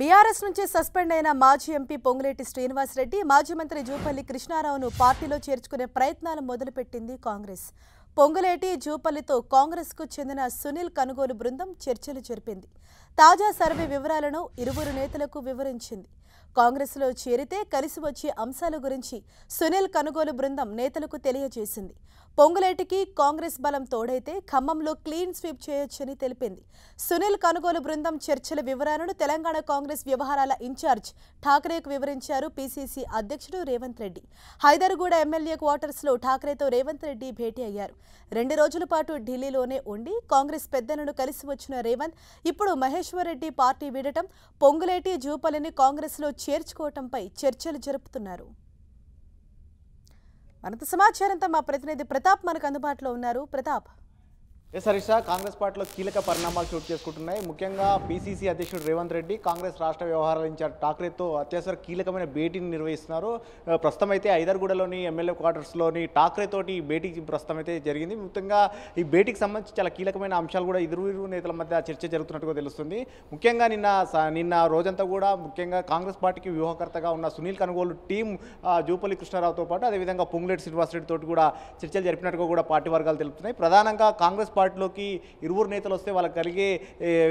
BRS నుంచి suspend అయిన మాజీ ఎంపీ పొంగులేటి శ్రీనివాసరెడ్డి మాజీ మంత్రి జూపల్లి కృష్ణారావును పార్టీలో చేర్చుకునే ప్రయత్నాలు మొదలుపెట్టింది కాంగ్రెస్ పొంగులేటి జూపల్లితో కాంగ్రెస్కు చెందిన సునీల్ కనుగోలు బృందం చర్చలు జరిపింది తాజా సర్వే వివరాలను ఇరువురు నేతలకు వివరించింది కాంగ్రెస్లో చేరితే కలిసి వచ్చే అంశాల గురించి సునీల్ కనుగోలు బృందం నేతలకు తెలియజేసింది పొంగులేటికి కాంగ్రెస్ బలం తోడైతే ఖమ్మంలో క్లీన్ స్వీప్ చేయొచ్చని తెలిపింది సునీల్ కనుగోలు బృందం చర్చల వివరాలను తెలంగాణ కాంగ్రెస్ వ్యవహారాల ఇన్ఛార్జ్ ఠాకరేకు వివరించారు పీసీసీ అధ్యక్షుడు రేవంత్ రెడ్డి హైదర్గూడ ఎమ్మెల్యే క్వార్టర్స్లో ఠాకరేతో రేవంత్ రెడ్డి భేటీ అయ్యారు రెండు రోజుల పాటు ఢిల్లీలోనే ఉండి కాంగ్రెస్ పెద్దలను కలిసి వచ్చిన రేవంత్ ఇప్పుడు మహేశ్వర్ రెడ్డి పార్టీ వీడటం పొంగులేటి జూపల్లిని కాంగ్రెస్లో చేర్చుకోవటంపై చర్చలు జరుపుతున్నారు మనంత సమాచారంతో మా ప్రతినిధి ప్రతాప్ మనకు అందుబాటులో ఉన్నారు ప్రతాప్ ఎస్ హరీష్ కాంగ్రెస్ పార్టీలో కీలక పరిణామాలు చోటు చేసుకుంటున్నాయి ముఖ్యంగా పీసీసీ అధ్యక్షుడు రేవంత్ రెడ్డి కాంగ్రెస్ రాష్ట్ర వ్యవహారాల ఇన్ఛార్జ్ ఠాక్రేతో అత్యవసర కీలకమైన భేటీని నిర్వహిస్తున్నారు ప్రస్తుతం అయితే హైదర్గూడలోని ఎమ్మెల్యే క్వార్టర్స్లోని ఠాక్రేతోటి భేటీ ప్రస్తుతం అయితే జరిగింది ముఖ్యంగా ఈ భేటీకి సంబంధించి చాలా కీలకమైన అంశాలు కూడా ఇరువురు నేతల మధ్య చర్చ జరుగుతున్నట్టుగా తెలుస్తుంది ముఖ్యంగా నిన్న నిన్న రోజంతా కూడా ముఖ్యంగా కాంగ్రెస్ పార్టీకి వ్యూహకర్తగా ఉన్న సునీల్ కనుగోలు టీం జూపల్లి కృష్ణారావుతో పాటు అదేవిధంగా పొంగులేటి శ్రీనివాసరెడ్డితో కూడా చర్చలు జరిపినట్టుగా కూడా పార్టీ వర్గాలు తెలుపుతున్నాయి ప్రధానంగా కాంగ్రెస్ పార్టీలోకి ఇరువురు నేతలు వస్తే వాళ్ళకి కలిగే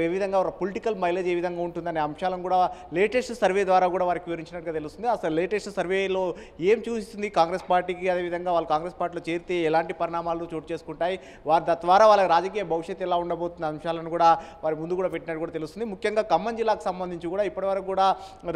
ఏ విధంగా పొలిటికల్ మైలేజ్ ఏ విధంగా ఉంటుందనే అంశాలను కూడా లేటెస్ట్ సర్వే ద్వారా కూడా వారికి వివరించినట్టుగా తెలుస్తుంది అసలు లేటెస్ట్ సర్వేలో ఏం చూపిస్తుంది కాంగ్రెస్ పార్టీకి అదేవిధంగా వాళ్ళు కాంగ్రెస్ పార్టీలో చేరితే ఎలాంటి పరిణామాలు చోటు చేసుకుంటాయి వారి ద్వారా వాళ్ళ రాజకీయ భవిష్యత్తు ఎలా ఉండబోతున్న అంశాలను కూడా వారి ముందు కూడా పెట్టినట్టు కూడా తెలుస్తుంది ముఖ్యంగా ఖమ్మం జిల్లాకు సంబంధించి కూడా ఇప్పటివరకు కూడా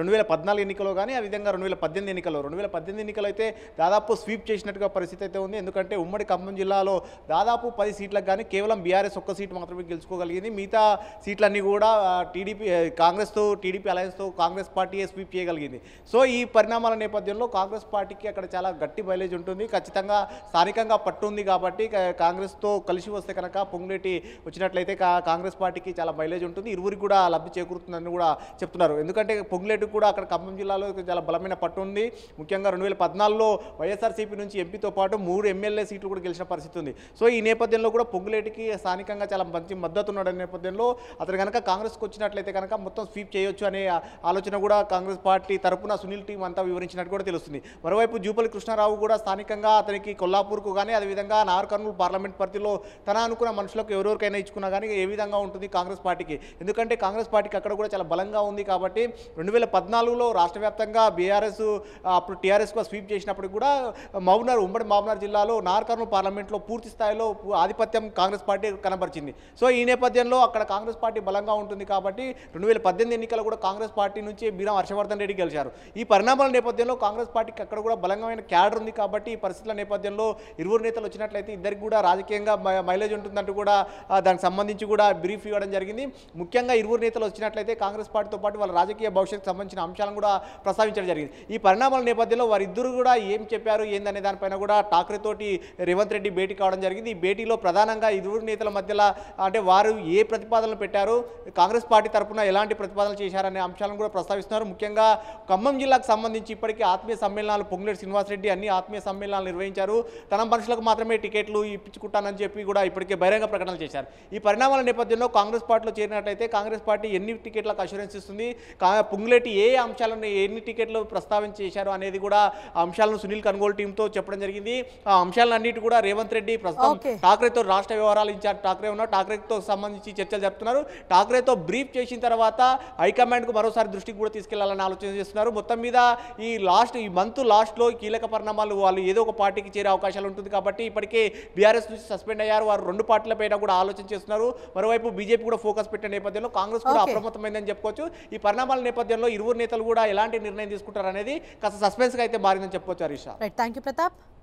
రెండు వేల పద్నాలుగు ఎన్నికలో కానీ ఆ విధంగా రెండు వేల పద్దెనిమిది ఎన్నికల్లో రెండు వేల పద్దెనిమిది ఎన్నికలు అయితే దాదాపు స్వీప్ చేసినట్టుగా పరిస్థితి అయితే ఉంది ఎందుకంటే ఉమ్మడి ఖమ్మం జిల్లాలో దాదాపు పది సీట్లకు కానీ కేవలం బీఆర్ఎస్ ఒక్క సీట్ మాత్రమే గెలుచుకోగలిగింది మిగతా సీట్లన్నీ కూడా టీడీపీ కాంగ్రెస్తో టీడీపీ అలయన్స్తో కాంగ్రెస్ పార్టీ స్వీప్ చేయగలిగింది సో ఈ పరిణామాల నేపథ్యంలో కాంగ్రెస్ పార్టీకి అక్కడ చాలా గట్టి బైలేజ్ ఉంటుంది ఖచ్చితంగా స్థానికంగా పట్టు ఉంది కాబట్టి కాంగ్రెస్తో కలిసి వస్తే కనుక పొంగులేటి వచ్చినట్లయితే కాంగ్రెస్ పార్టీకి చాలా మైలేజ్ ఉంటుంది ఇరువురికి కూడా లబ్ధి చేకూరుతుందని కూడా చెప్తున్నారు ఎందుకంటే పొంగులేటు కూడా అక్కడ ఖమ్మం జిల్లాలో చాలా బలమైన పట్టు ఉంది ముఖ్యంగా రెండు వేల పద్నాలుగులో వైఎస్ఆర్సీపీ నుంచి ఎంపీతో పాటు మూడు ఎమ్మెల్యే సీట్లు కూడా గెలిచిన పరిస్థితి ఉంది సో ఈ నేపథ్యంలో కూడా పొంగులేటి వీటన్నిటికీ స్థానికంగా చాలా మంచి మద్దతు ఉన్నాడు నేపథ్యంలో అతను కనుక కాంగ్రెస్కి వచ్చినట్లయితే కనుక మొత్తం స్వీప్ చేయొచ్చు అనే ఆలోచన కూడా కాంగ్రెస్ పార్టీ తరఫున సునీల్ టీం అంతా వివరించినట్టు కూడా తెలుస్తుంది మరోవైపు జూపల్లి కృష్ణారావు కూడా స్థానికంగా అతనికి కొల్లాపూర్కు కానీ అదేవిధంగా నార్ కర్నూలు పార్లమెంట్ పరిధిలో తన అనుకున్న మనుషులకు ఎవరెవరికైనా ఇచ్చుకున్నా కానీ ఏ విధంగా ఉంటుంది కాంగ్రెస్ పార్టీకి ఎందుకంటే కాంగ్రెస్ పార్టీకి అక్కడ కూడా చాలా బలంగా ఉంది కాబట్టి రెండు వేల పద్నాలుగులో రాష్ట్ర వ్యాప్తంగా బీఆర్ఎస్ అప్పుడు టీఆర్ఎస్గా స్వీప్ చేసినప్పుడు కూడా మౌనార్ ఉమ్మడి మహబూబ్నగర్ జిల్లాలో నార్కర్నూలు పార్లమెంట్లో పూర్తి స్థాయిలో ఆధిపత్యం కాంగ్రెస్ కాంగ్రెస్ పార్టీ కనబరిచింది సో ఈ నేపథ్యంలో అక్కడ కాంగ్రెస్ పార్టీ బలంగా ఉంటుంది కాబట్టి రెండు వేల పద్దెనిమిది ఎన్నికలు కూడా కాంగ్రెస్ పార్టీ నుంచి బీరం హర్షవర్ధన్ రెడ్డి గెలిచారు ఈ పరిణామాల నేపథ్యంలో కాంగ్రెస్ పార్టీకి అక్కడ కూడా బలంగమైన క్యాడర్ ఉంది కాబట్టి ఈ పరిస్థితుల నేపథ్యంలో ఇరువురు నేతలు వచ్చినట్లయితే ఇద్దరికి కూడా రాజకీయంగా మైలేజ్ ఉంటుందంటూ కూడా దానికి సంబంధించి కూడా బ్రీఫ్ ఇవ్వడం జరిగింది ముఖ్యంగా ఇరువురు నేతలు వచ్చినట్లయితే కాంగ్రెస్ పార్టీతో పాటు వాళ్ళ రాజకీయ భవిష్యత్తు సంబంధించిన అంశాలను కూడా ప్రస్తావించడం జరిగింది ఈ పరిణామాల నేపథ్యంలో వారిద్దరు కూడా ఏం చెప్పారు ఏందనే దానిపైన కూడా ఠాక్రే తోటి రేవంత్ రెడ్డి భేటీ కావడం జరిగింది ఈ భేటీలో ప్రధానంగా ఇది గ్రూప్ నేతల మధ్యలో అంటే వారు ఏ ప్రతిపాదనలు పెట్టారు కాంగ్రెస్ పార్టీ తరఫున ఎలాంటి ప్రతిపాదనలు చేశారనే అంశాలను కూడా ప్రస్తావిస్తున్నారు ముఖ్యంగా ఖమ్మం జిల్లాకు సంబంధించి ఇప్పటికీ ఆత్మీయ సమ్మేళనాలు పొంగులేటి శ్రీనివాసరెడ్డి అన్ని ఆత్మీయ సమ్మేళనాలు నిర్వహించారు తన మనుషులకు మాత్రమే టికెట్లు ఇప్పించుకుంటానని చెప్పి కూడా ఇప్పటికే బహిరంగ ప్రకటనలు చేశారు ఈ పరిణామాల నేపథ్యంలో కాంగ్రెస్ పార్టీలో చేరినట్లయితే కాంగ్రెస్ పార్టీ ఎన్ని టికెట్లకు అష్యూరెన్స్ ఇస్తుంది పొంగులేటి ఏ అంశాలను ఎన్ని టికెట్లు ప్రస్తావన చేశారు అనేది కూడా అంశాలను సునీల్ కన్గోల్ టీంతో చెప్పడం జరిగింది ఆ అంశాలన్నిటి కూడా రేవంత్ రెడ్డి ప్రస్తుతం ఠాక్రేతో రాష్ట్ర వ్యవహారాలు వ్యవహారాల ఇచ్చారు ఠాక్రే ఉన్నారు ఠాక్రేతో సంబంధించి చర్చలు జరుపుతున్నారు ఠాక్రేతో బ్రీఫ్ చేసిన తర్వాత హైకమాండ్కు మరోసారి దృష్టికి కూడా తీసుకెళ్లాలని ఆలోచన చేస్తున్నారు మొత్తం మీద ఈ లాస్ట్ ఈ మంత్ లాస్ట్లో కీలక పరిణామాలు వాళ్ళు ఏదో ఒక పార్టీకి చేరే అవకాశాలు ఉంటుంది కాబట్టి ఇప్పటికే బీఆర్ఎస్ నుంచి సస్పెండ్ అయ్యారు వారు రెండు పార్టీల పైన కూడా ఆలోచన చేస్తున్నారు మరోవైపు బీజేపీ కూడా ఫోకస్ పెట్టిన నేపథ్యంలో కాంగ్రెస్ కూడా అప్రమత్తమైందని చెప్పుకోవచ్చు ఈ పరిణామాల నేపథ్యంలో ఇరువురు నేతలు కూడా ఎలాంటి నిర్ణయం తీసుకుంటారు అనేది కాస్త సస్పెన్స్గా అయితే మారిందని చెప్పుకోవచ్చు హరీష్ థ్యాంక్ యూ ప్రతాప్